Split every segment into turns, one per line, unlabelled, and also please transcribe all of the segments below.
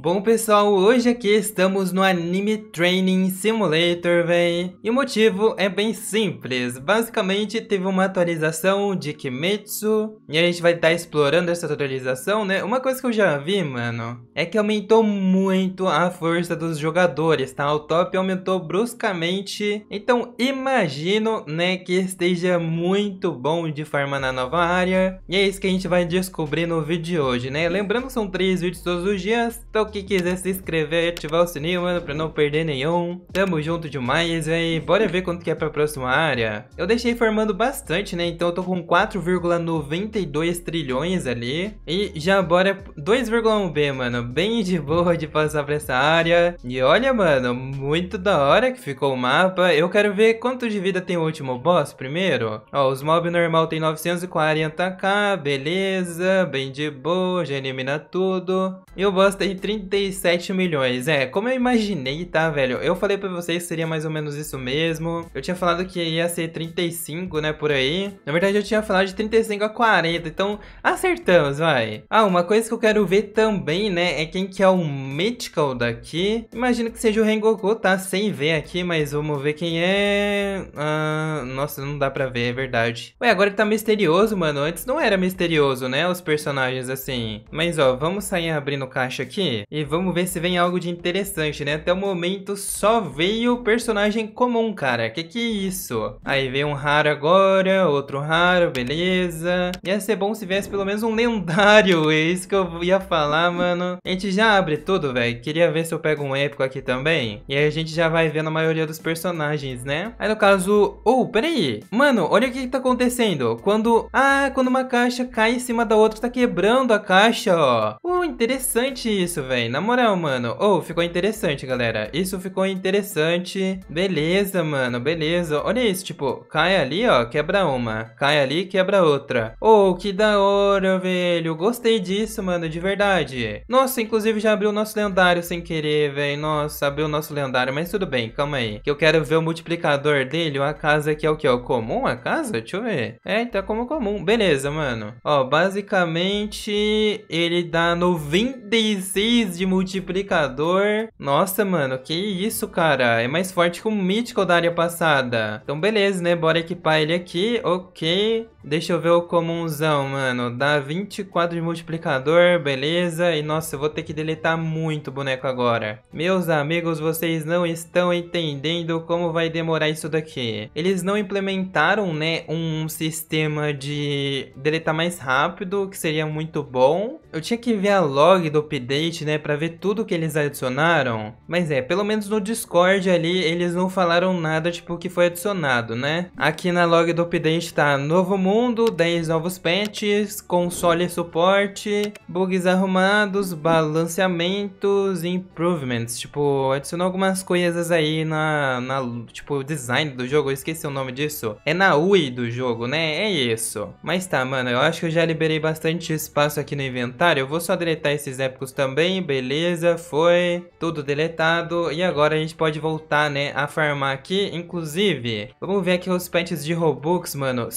Bom pessoal, hoje aqui estamos no Anime Training Simulator, véi. E o motivo é bem simples, basicamente teve uma atualização de Kimetsu e a gente vai estar tá explorando essa atualização, né? Uma coisa que eu já vi, mano, é que aumentou muito a força dos jogadores, tá? O top aumentou bruscamente, então imagino, né, que esteja muito bom de farmar na nova área. E é isso que a gente vai descobrir no vídeo de hoje, né? Lembrando que são três vídeos todos os dias, então que quiser se inscrever e ativar o sininho, mano, pra não perder nenhum. Tamo junto demais, véi. Bora ver quanto que é pra próxima área. Eu deixei formando bastante, né? Então eu tô com 4,92 trilhões ali. E já bora 2,1B, mano. Bem de boa de passar pra essa área. E olha, mano, muito da hora que ficou o mapa. Eu quero ver quanto de vida tem o último boss primeiro. Ó, os mobs normal tem 940k, beleza. Bem de boa, já elimina tudo. E o boss tem 30 37 milhões. É, como eu imaginei, tá, velho? Eu falei pra vocês que seria mais ou menos isso mesmo. Eu tinha falado que ia ser 35, né, por aí. Na verdade, eu tinha falado de 35 a 40, então acertamos, vai. Ah, uma coisa que eu quero ver também, né, é quem que é o Mythical daqui. Imagino que seja o Rengoku, tá? Sem ver aqui, mas vamos ver quem é... Ah, nossa, não dá pra ver, é verdade. Ué, agora tá misterioso, mano. Antes não era misterioso, né, os personagens assim. Mas, ó, vamos sair abrindo caixa aqui. E vamos ver se vem algo de interessante, né? Até o momento só veio personagem comum, cara. Que que é isso? Aí veio um raro agora, outro raro, beleza. Ia ser bom se viesse pelo menos um lendário. É isso que eu ia falar, mano. A gente já abre tudo, velho. Queria ver se eu pego um épico aqui também. E aí a gente já vai vendo a maioria dos personagens, né? Aí no caso... Oh, peraí. Mano, olha o que, que tá acontecendo. Quando... Ah, quando uma caixa cai em cima da outra, tá quebrando a caixa, ó. Uh, interessante isso, velho. Na moral, mano. ou oh, ficou interessante, galera. Isso ficou interessante. Beleza, mano. Beleza. Olha isso, tipo, cai ali, ó, quebra uma. Cai ali, quebra outra. ou oh, que da hora, velho. Gostei disso, mano, de verdade. Nossa, inclusive já abriu o nosso lendário sem querer, velho. Nossa, abriu o nosso lendário. Mas tudo bem, calma aí. Que eu quero ver o multiplicador dele. Uma casa que é o que? Ó, é comum a casa? Deixa eu ver. É, então é como comum. Beleza, mano. Ó, basicamente ele dá 96 de multiplicador. Nossa, mano, que isso, cara. É mais forte que o mítico da área passada. Então, beleza, né? Bora equipar ele aqui. Ok. Deixa eu ver o comunzão, mano. Dá 24 de multiplicador, beleza. E nossa, eu vou ter que deletar muito boneco agora. Meus amigos, vocês não estão entendendo como vai demorar isso daqui. Eles não implementaram, né, um sistema de deletar mais rápido, que seria muito bom. Eu tinha que ver a log do update, né, pra ver tudo que eles adicionaram. Mas é, pelo menos no Discord ali, eles não falaram nada, tipo, que foi adicionado, né? Aqui na log do update tá novo mundo mundo, 10 novos patches, console suporte, bugs arrumados, balanceamentos e improvements. Tipo, adicionou algumas coisas aí na, na tipo, design do jogo, eu esqueci o nome disso. É na UI do jogo, né? É isso. Mas tá, mano, eu acho que eu já liberei bastante espaço aqui no inventário. Eu vou só deletar esses épicos também, beleza, foi. Tudo deletado. E agora a gente pode voltar, né, a farmar aqui. Inclusive, vamos ver aqui os patches de Robux, mano.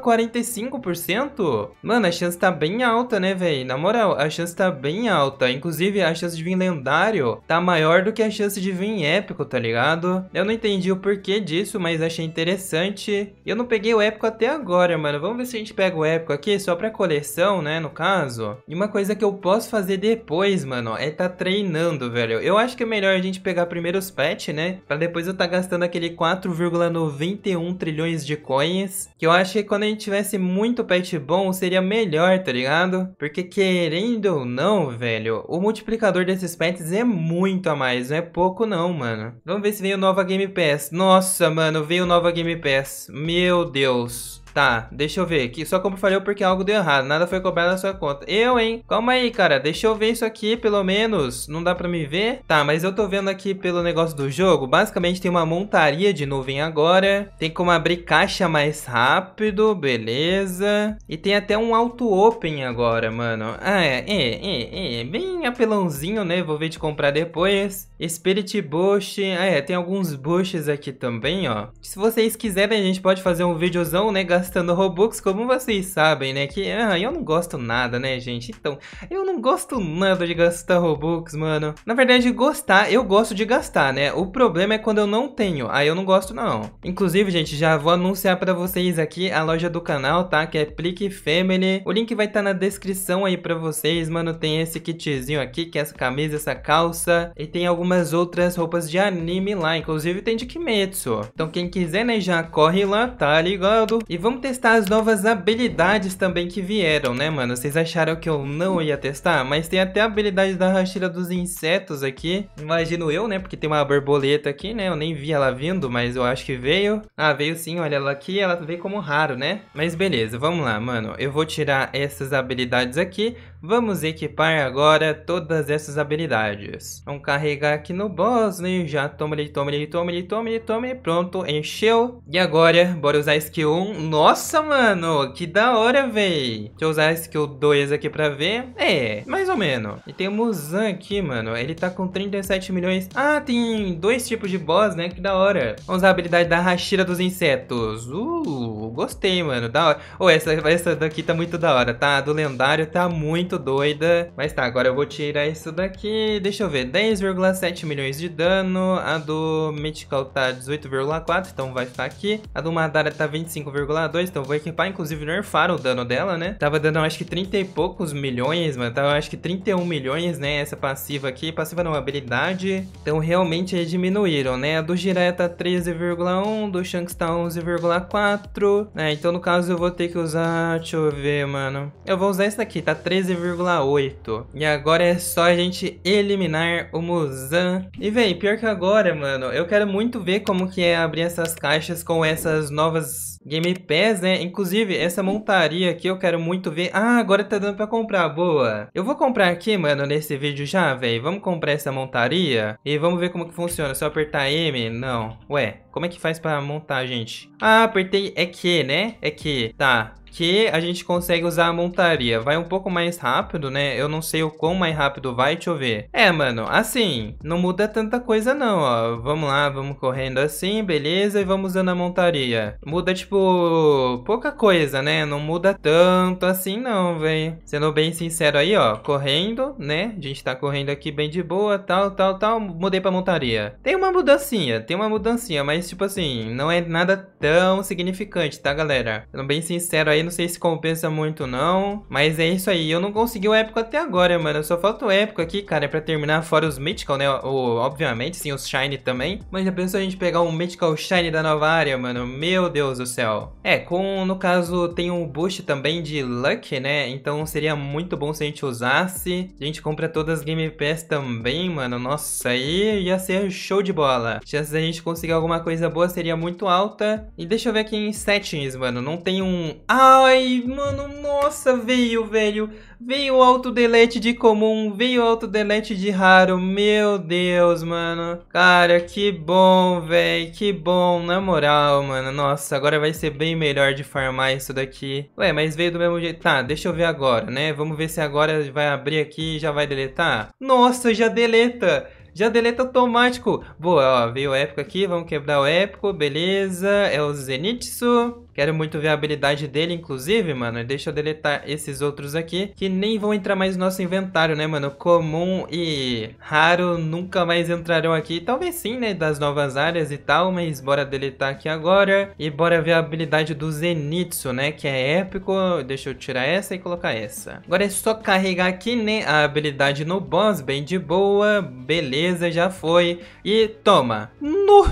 0,45%? Mano, a chance tá bem alta, né, velho? Na moral, a chance tá bem alta. Inclusive, a chance de vir lendário tá maior do que a chance de vir épico, tá ligado? Eu não entendi o porquê disso, mas achei interessante. Eu não peguei o épico até agora, mano. Vamos ver se a gente pega o épico aqui, só pra coleção, né, no caso. E uma coisa que eu posso fazer depois, mano, é tá treinando, velho. Eu acho que é melhor a gente pegar primeiro os pets, né? Pra depois eu tá gastando aquele 4,91 trilhões de coins. Que eu acho que quando a gente tivesse muito pet bom, seria melhor, tá ligado? Porque querendo ou não, velho, o multiplicador desses pets é muito a mais, não é pouco não, mano. Vamos ver se veio nova Game Pass. Nossa, mano, veio nova Game Pass. Meu Deus. Tá, deixa eu ver aqui. só como falhou porque algo deu errado. Nada foi cobrado na sua conta. Eu, hein? Calma aí, cara. Deixa eu ver isso aqui, pelo menos. Não dá pra me ver? Tá, mas eu tô vendo aqui pelo negócio do jogo. Basicamente tem uma montaria de nuvem agora. Tem como abrir caixa mais rápido. Beleza. E tem até um auto open agora, mano. Ah, é, é, é, é. Bem apelãozinho, né? Vou ver de comprar depois. Spirit Bush. Ah, é. Tem alguns bushes aqui também, ó. Se vocês quiserem, a gente pode fazer um videozão, né? Gastando gastando Robux, como vocês sabem, né? Que ah, eu não gosto nada, né, gente? Então, eu não gosto nada de gastar Robux, mano. Na verdade, gostar, eu gosto de gastar, né? O problema é quando eu não tenho. Aí eu não gosto, não. Inclusive, gente, já vou anunciar para vocês aqui a loja do canal, tá? Que é Plique Family. O link vai estar tá na descrição aí para vocês, mano. Tem esse kitzinho aqui, que é essa camisa, essa calça. E tem algumas outras roupas de anime lá. Inclusive, tem de Kimetsu. Então, quem quiser, né, já corre lá, tá ligado? E vamos vamos testar as novas habilidades também que vieram, né, mano? Vocês acharam que eu não ia testar? Mas tem até a habilidade da rachira dos insetos aqui. Imagino eu, né? Porque tem uma borboleta aqui, né? Eu nem vi ela vindo, mas eu acho que veio. Ah, veio sim, olha ela aqui. Ela veio como raro, né? Mas beleza, vamos lá, mano. Eu vou tirar essas habilidades aqui. Vamos equipar agora todas essas habilidades. Vamos carregar aqui no boss, né? Já toma ele, toma ele, toma ele, toma ele, toma ele. Pronto, encheu. E agora, bora usar a skill 1. Nossa, mano, que da hora, véi. Deixa eu usar a skill 2 aqui pra ver. É, mais ou menos. E tem o Muzan aqui, mano. Ele tá com 37 milhões. Ah, tem dois tipos de boss, né? Que da hora. Vamos usar a habilidade da rachira dos Insetos. Uh, gostei, mano. Da hora. Ou oh, essa, essa daqui tá muito da hora, tá? A do lendário tá muito muito doida. Mas tá, agora eu vou tirar isso daqui. Deixa eu ver, 10,7 milhões de dano. A do Mythical tá 18,4, então vai ficar aqui. A do Madara tá 25,2, então vou equipar. Inclusive nerfaram o dano dela, né? Tava dando acho que 30 e poucos milhões, mano. Tava acho que 31 milhões, né? Essa passiva aqui. Passiva não, habilidade. Então realmente diminuíram, né? A do Jiraiya tá 13,1, do Shanks tá 11,4. É, né? então no caso eu vou ter que usar... Deixa eu ver, mano. Eu vou usar essa aqui. tá 13,1. 7,8. E agora é só a gente eliminar o Muzan. E vem pior que agora, mano, eu quero muito ver como que é abrir essas caixas com essas novas Game Pass, né? Inclusive, essa montaria aqui eu quero muito ver. Ah, agora tá dando pra comprar, boa. Eu vou comprar aqui, mano, nesse vídeo já, velho. Vamos comprar essa montaria e vamos ver como que funciona. Só apertar M? Não. Ué, como é que faz pra montar, gente? Ah, apertei é que, né? É que. Tá, que a gente consegue usar a montaria. Vai um pouco mais rápido, né? Eu não sei o quão mais rápido vai, deixa eu ver. É, mano, assim, não muda tanta coisa não, ó. Vamos lá, vamos correndo assim, beleza, e vamos usando a montaria. Muda, tipo, tipo, pouca coisa, né? Não muda tanto assim não, velho. Sendo bem sincero aí, ó, correndo, né? A gente tá correndo aqui bem de boa, tal, tal, tal. Mudei pra montaria. Tem uma mudancinha, tem uma mudancinha, mas tipo assim, não é nada tão significante, tá, galera? Sendo bem sincero aí, não sei se compensa muito não, mas é isso aí. Eu não consegui o épico até agora, mano. Só falta o épico aqui, cara, é pra terminar fora os Mythical, né? O, obviamente, sim, os Shiny também. Mas já pensou a gente pegar um Mythical Shiny da nova área, mano? Meu Deus do céu legal. É, com no caso tem um boost também de Luck, né? Então seria muito bom se a gente usasse. A gente compra todas as Game Pass também, mano. Nossa, aí ia ser show de bola. Chances da gente conseguir alguma coisa boa seria muito alta. E deixa eu ver aqui em settings, mano. Não tem um... Ai, mano, nossa, veio, velho. Veio o auto-delete de comum, veio o auto-delete de raro. Meu Deus, mano. Cara, que bom, velho. Que bom, na moral, mano. Nossa, agora vai vai ser bem melhor de farmar isso daqui. Ué, mas veio do mesmo jeito. Tá, deixa eu ver agora, né? Vamos ver se agora vai abrir aqui e já vai deletar. Nossa, já deleta! Já deleta automático. Boa, ó, veio o épico aqui, vamos quebrar o épico, beleza. É o Zenitsu. Quero muito ver a habilidade dele, inclusive, mano. Deixa eu deletar esses outros aqui, que nem vão entrar mais no nosso inventário, né, mano? Comum e raro nunca mais entrarão aqui. Talvez sim, né, das novas áreas e tal, mas bora deletar aqui agora. E bora ver a habilidade do Zenitsu, né, que é épico. Deixa eu tirar essa e colocar essa. Agora é só carregar aqui, né, a habilidade no boss, bem de boa. Beleza beleza, já foi. E toma! Nu!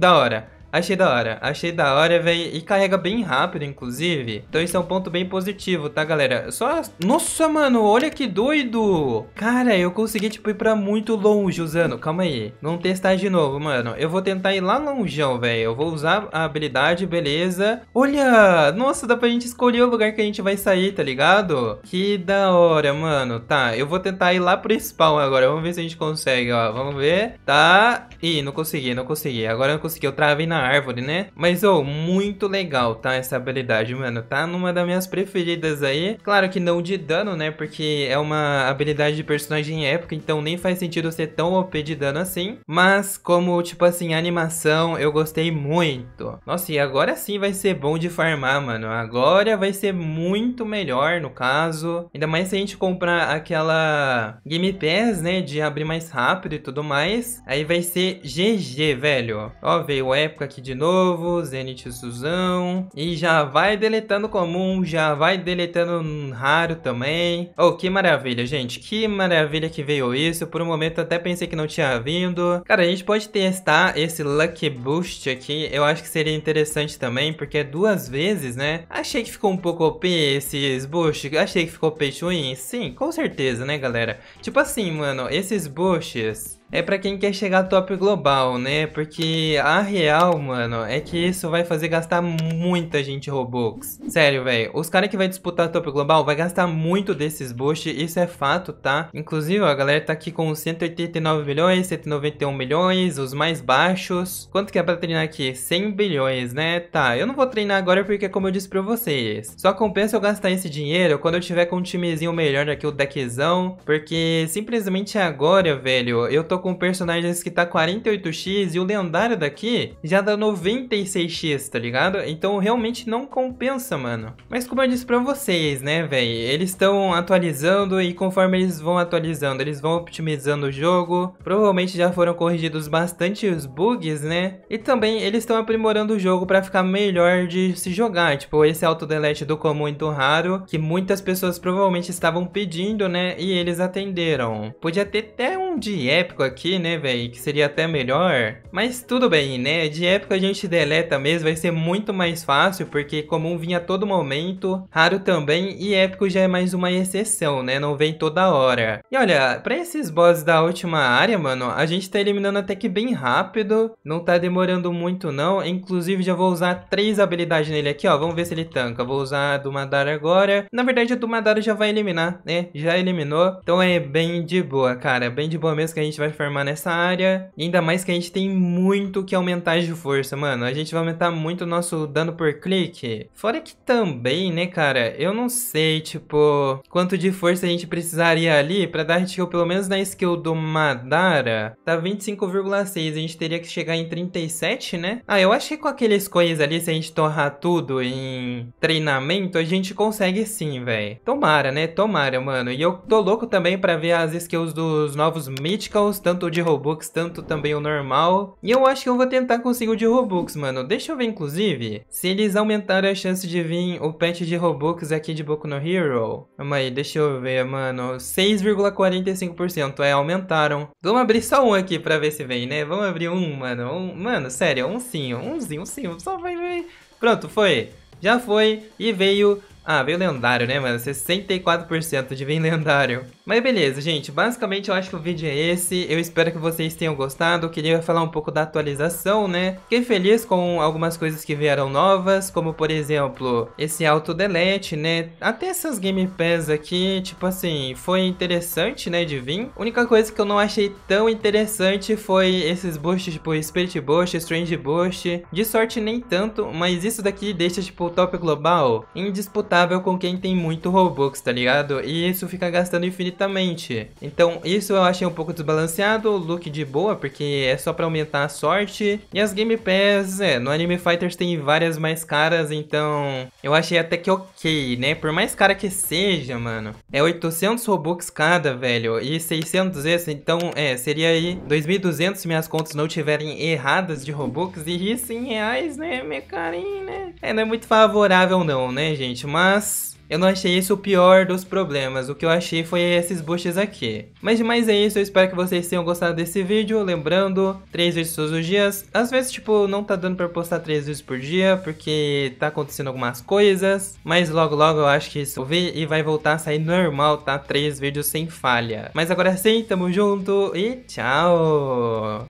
Da hora. Achei da hora, achei da hora, velho. E carrega bem rápido, inclusive. Então isso é um ponto bem positivo, tá, galera? Só... Nossa, mano, olha que doido! Cara, eu consegui, tipo, ir pra muito longe usando. Calma aí. Vamos testar de novo, mano. Eu vou tentar ir lá longeão, velho. Eu vou usar a habilidade, beleza. Olha! Nossa, dá pra gente escolher o lugar que a gente vai sair, tá ligado? Que da hora, mano. Tá, eu vou tentar ir lá pro spawn agora. Vamos ver se a gente consegue, ó. Vamos ver. Tá. Ih, não consegui, não consegui. Agora eu não consegui. Eu travei na árvore, né? Mas, ô, oh, muito legal, tá? Essa habilidade, mano. Tá numa das minhas preferidas aí. Claro que não de dano, né? Porque é uma habilidade de personagem época, então nem faz sentido ser tão OP de dano assim. Mas, como, tipo assim, animação, eu gostei muito. Nossa, e agora sim vai ser bom de farmar, mano. Agora vai ser muito melhor, no caso. Ainda mais se a gente comprar aquela Game Pass, né? De abrir mais rápido e tudo mais. Aí vai ser GG, velho. Ó, veio época aqui de novo, Zenith Suzão. E já vai deletando comum, já vai deletando raro também. Oh, que maravilha, gente. Que maravilha que veio isso. Por um momento até pensei que não tinha vindo. Cara, a gente pode testar esse Lucky Boost aqui. Eu acho que seria interessante também, porque é duas vezes, né? Achei que ficou um pouco OP esses boosts. Achei que ficou peixe ruim. Sim, com certeza, né, galera? Tipo assim, mano, esses boosts é para quem quer chegar top global, né? Porque a real, mano, é que isso vai fazer gastar muita gente Robux. Sério, velho. Os caras que vai disputar top global vai gastar muito desses boosts, isso é fato, tá? Inclusive, a galera tá aqui com 189 milhões, 191 milhões, os mais baixos. Quanto que é pra treinar aqui? 100 bilhões, né? Tá, eu não vou treinar agora porque, como eu disse pra vocês, só compensa eu gastar esse dinheiro quando eu tiver com um timezinho melhor aqui, o deckzão, porque simplesmente agora, velho, eu tô com personagens que tá 48x e o lendário daqui já dá 96x, tá ligado? Então realmente não compensa, mano. Mas como eu disse pra vocês, né, velho? Eles estão atualizando e conforme eles vão atualizando, eles vão otimizando o jogo. Provavelmente já foram corrigidos bastante os bugs, né? E também eles estão aprimorando o jogo pra ficar melhor de se jogar. Tipo, esse auto-delete do comum muito raro, que muitas pessoas provavelmente estavam pedindo, né? E eles atenderam. Podia ter até um de épico aqui, né, velho? Que seria até melhor. Mas tudo bem, né? De época a gente deleta mesmo, vai ser muito mais fácil, porque comum vinha a todo momento, raro também, e épico já é mais uma exceção, né? Não vem toda hora. E olha, pra esses bosses da última área, mano, a gente tá eliminando até que bem rápido, não tá demorando muito não. Inclusive já vou usar três habilidades nele aqui, ó, vamos ver se ele tanca. Vou usar a do Madara agora. Na verdade a do Madara já vai eliminar, né? Já eliminou, então é bem de boa, cara, bem de boa mesmo que a gente vai performar nessa área. E ainda mais que a gente tem muito que aumentar de força, mano. A gente vai aumentar muito o nosso dano por clique. Fora que também, né, cara, eu não sei, tipo, quanto de força a gente precisaria ali pra dar hit pelo menos na skill do Madara. Tá 25,6, a gente teria que chegar em 37, né? Ah, eu acho que com aqueles coins ali, se a gente torrar tudo em treinamento, a gente consegue sim, velho. Tomara, né? Tomara, mano. E eu tô louco também pra ver as skills dos novos Mythicals, tanto o de Robux, tanto também o normal. E eu acho que eu vou tentar conseguir o de Robux, mano. Deixa eu ver, inclusive, se eles aumentaram a chance de vir o patch de Robux aqui de Boku no Hero. Calma aí, deixa eu ver, mano. 6,45%, é, aumentaram. Vamos abrir só um aqui pra ver se vem, né? Vamos abrir um, mano. Um, mano, sério, um sim umzinho, um sim Só vai ver. Pronto, foi. Já foi e veio ah, veio lendário, né, mano? 64% de vem lendário. Mas beleza, gente. Basicamente, eu acho que o vídeo é esse. Eu espero que vocês tenham gostado. Eu queria falar um pouco da atualização, né? Fiquei feliz com algumas coisas que vieram novas, como, por exemplo, esse auto-delete, né? Até essas gamepads aqui, tipo assim, foi interessante, né, de vir. A única coisa que eu não achei tão interessante foi esses boosts, tipo, Spirit Boost, Strange Boost. De sorte, nem tanto, mas isso daqui deixa, tipo, o top global indisputável rentável com quem tem muito Robux, tá ligado? E isso fica gastando infinitamente. Então isso eu achei um pouco desbalanceado, look de boa, porque é só pra aumentar a sorte. E as Game Pass, é, no Anime Fighters tem várias mais caras, então eu achei até que ok, né? Por mais cara que seja, mano, é 800 Robux cada, velho, e 600 esse, então é, seria aí 2.200 se minhas contas não tiverem erradas de Robux, e 100 reais, né, meu carinho, né? É, não é muito favorável não, né, gente? Mas mas eu não achei isso o pior dos problemas, o que eu achei foi esses buches aqui. Mas demais é isso, eu espero que vocês tenham gostado desse vídeo, lembrando, 3 vídeos todos os dias. Às vezes, tipo, não tá dando pra postar 3 vídeos por dia, porque tá acontecendo algumas coisas, mas logo logo eu acho que isso vê e vai voltar a sair normal, tá? 3 vídeos sem falha. Mas agora sim, tamo junto e tchau!